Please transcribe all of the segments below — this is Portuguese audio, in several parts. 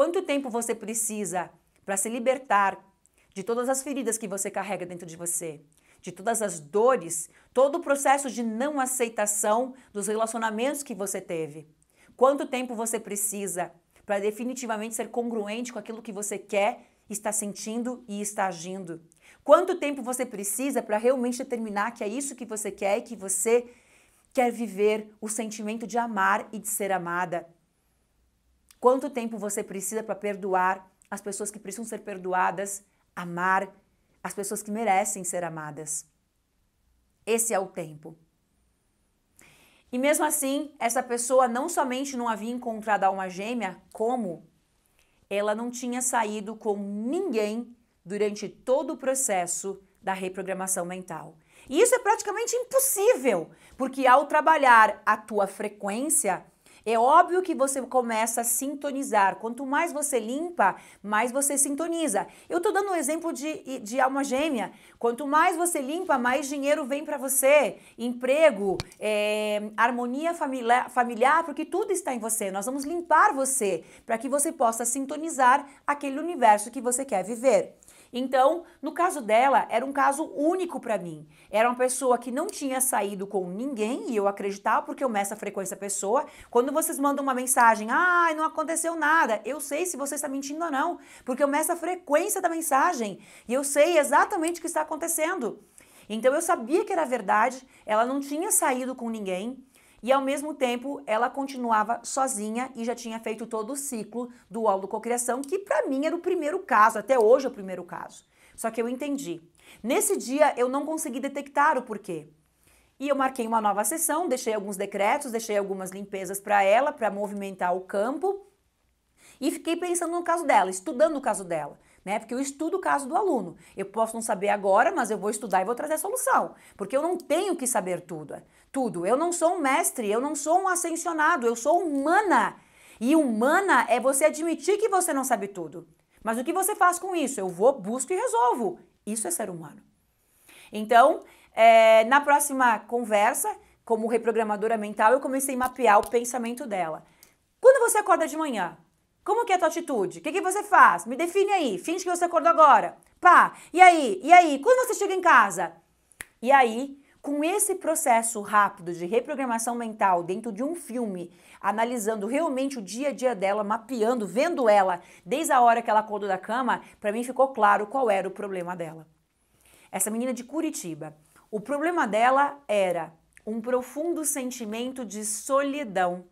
Quanto tempo você precisa para se libertar de todas as feridas que você carrega dentro de você? De todas as dores, todo o processo de não aceitação dos relacionamentos que você teve. Quanto tempo você precisa para definitivamente ser congruente com aquilo que você quer, está sentindo e está agindo? Quanto tempo você precisa para realmente determinar que é isso que você quer e que você quer viver o sentimento de amar e de ser amada? Quanto tempo você precisa para perdoar as pessoas que precisam ser perdoadas, amar as pessoas que merecem ser amadas? Esse é o tempo. E mesmo assim, essa pessoa não somente não havia encontrado a alma gêmea, como ela não tinha saído com ninguém durante todo o processo da reprogramação mental. E isso é praticamente impossível, porque ao trabalhar a tua frequência, é óbvio que você começa a sintonizar. Quanto mais você limpa, mais você sintoniza. Eu estou dando um exemplo de, de alma gêmea. Quanto mais você limpa, mais dinheiro vem para você. Emprego, é, harmonia familiar, familiar, porque tudo está em você. Nós vamos limpar você para que você possa sintonizar aquele universo que você quer viver. Então, no caso dela, era um caso único para mim. Era uma pessoa que não tinha saído com ninguém e eu acreditava porque eu meço a frequência da pessoa. Quando vocês mandam uma mensagem, ah, não aconteceu nada, eu sei se você está mentindo ou não, porque eu meço a frequência da mensagem e eu sei exatamente o que está acontecendo. Então eu sabia que era verdade, ela não tinha saído com ninguém, e ao mesmo tempo, ela continuava sozinha e já tinha feito todo o ciclo do do cocriação, que para mim era o primeiro caso, até hoje é o primeiro caso. Só que eu entendi. Nesse dia eu não consegui detectar o porquê. E eu marquei uma nova sessão, deixei alguns decretos, deixei algumas limpezas para ela, para movimentar o campo. E fiquei pensando no caso dela, estudando o caso dela né? Porque eu estudo o caso do aluno. Eu posso não saber agora, mas eu vou estudar e vou trazer a solução, porque eu não tenho que saber tudo. É, tudo. Eu não sou um mestre, eu não sou um ascensionado, eu sou humana. E humana é você admitir que você não sabe tudo. Mas o que você faz com isso? Eu vou, busco e resolvo. Isso é ser humano. Então, é, na próxima conversa, como reprogramadora mental, eu comecei a mapear o pensamento dela. Quando você acorda de manhã, como que é a tua atitude? O que, que você faz? Me define aí. Finge que você acordou agora. Pá, e aí? E aí? Quando você chega em casa? E aí, com esse processo rápido de reprogramação mental dentro de um filme, analisando realmente o dia a dia dela, mapeando, vendo ela desde a hora que ela acordou da cama, para mim ficou claro qual era o problema dela. Essa menina de Curitiba, o problema dela era um profundo sentimento de solidão.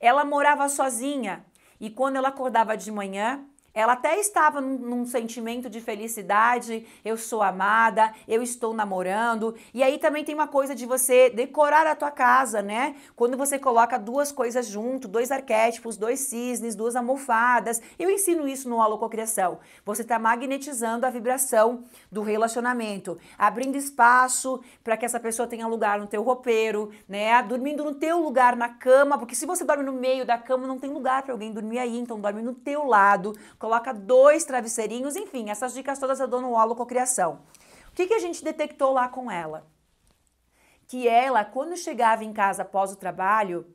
Ela morava sozinha, e quando ela acordava de manhã, ela até estava num, num sentimento de felicidade, eu sou amada, eu estou namorando. E aí também tem uma coisa de você decorar a tua casa, né? Quando você coloca duas coisas junto, dois arquétipos, dois cisnes, duas almofadas. Eu ensino isso no Alococriação. Você está magnetizando a vibração do relacionamento, abrindo espaço para que essa pessoa tenha lugar no teu roupeiro, né? Dormindo no teu lugar na cama, porque se você dorme no meio da cama, não tem lugar para alguém dormir aí, então dorme no teu lado. Coloca coloca dois travesseirinhos, enfim, essas dicas todas eu dou no Cocriação. O que, que a gente detectou lá com ela? Que ela, quando chegava em casa após o trabalho,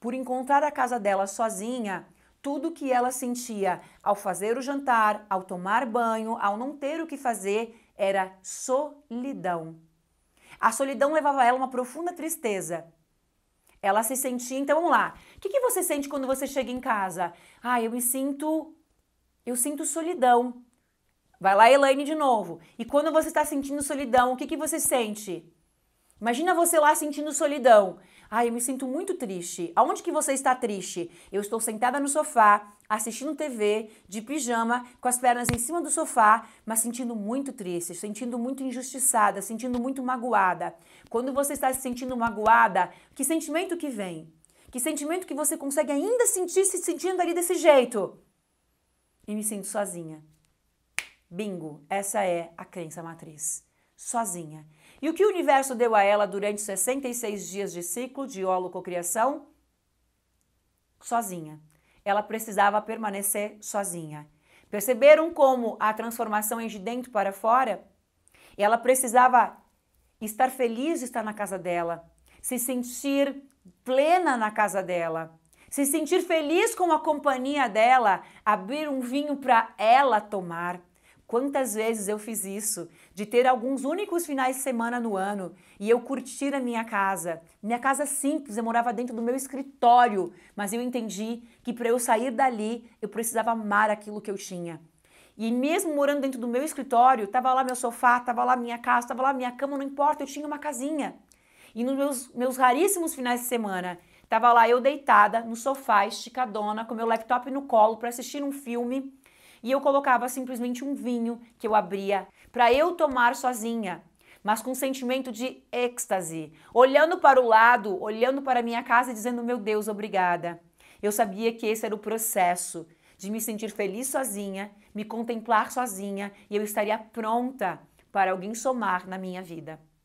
por encontrar a casa dela sozinha, tudo que ela sentia ao fazer o jantar, ao tomar banho, ao não ter o que fazer, era solidão. A solidão levava a ela uma profunda tristeza. Ela se sentia, então vamos lá. O que, que você sente quando você chega em casa? Ah, eu me sinto eu sinto solidão. Vai lá, Elaine, de novo. E quando você está sentindo solidão, o que, que você sente? Imagina você lá sentindo solidão. Ai, eu me sinto muito triste. Aonde que você está triste? Eu estou sentada no sofá, assistindo TV, de pijama, com as pernas em cima do sofá, mas sentindo muito triste, sentindo muito injustiçada, sentindo muito magoada. Quando você está se sentindo magoada, que sentimento que vem? Que sentimento que você consegue ainda sentir se sentindo ali desse jeito? e me sinto sozinha. Bingo, essa é a crença matriz. Sozinha. E o que o universo deu a ela durante 66 dias de ciclo de holococriação? Sozinha. Ela precisava permanecer sozinha. Perceberam como a transformação é de dentro para fora? Ela precisava estar feliz de estar na casa dela, se sentir plena na casa dela se sentir feliz com a companhia dela, abrir um vinho para ela tomar. Quantas vezes eu fiz isso, de ter alguns únicos finais de semana no ano e eu curtir a minha casa. Minha casa é simples, eu morava dentro do meu escritório, mas eu entendi que para eu sair dali, eu precisava amar aquilo que eu tinha. E mesmo morando dentro do meu escritório, tava lá meu sofá, tava lá minha casa, tava lá minha cama, não importa, eu tinha uma casinha. E nos meus, meus raríssimos finais de semana, Tava lá eu deitada no sofá, esticadona, com meu laptop no colo para assistir um filme, e eu colocava simplesmente um vinho que eu abria para eu tomar sozinha, mas com um sentimento de êxtase, olhando para o lado, olhando para a minha casa e dizendo: "Meu Deus, obrigada". Eu sabia que esse era o processo de me sentir feliz sozinha, me contemplar sozinha e eu estaria pronta para alguém somar na minha vida.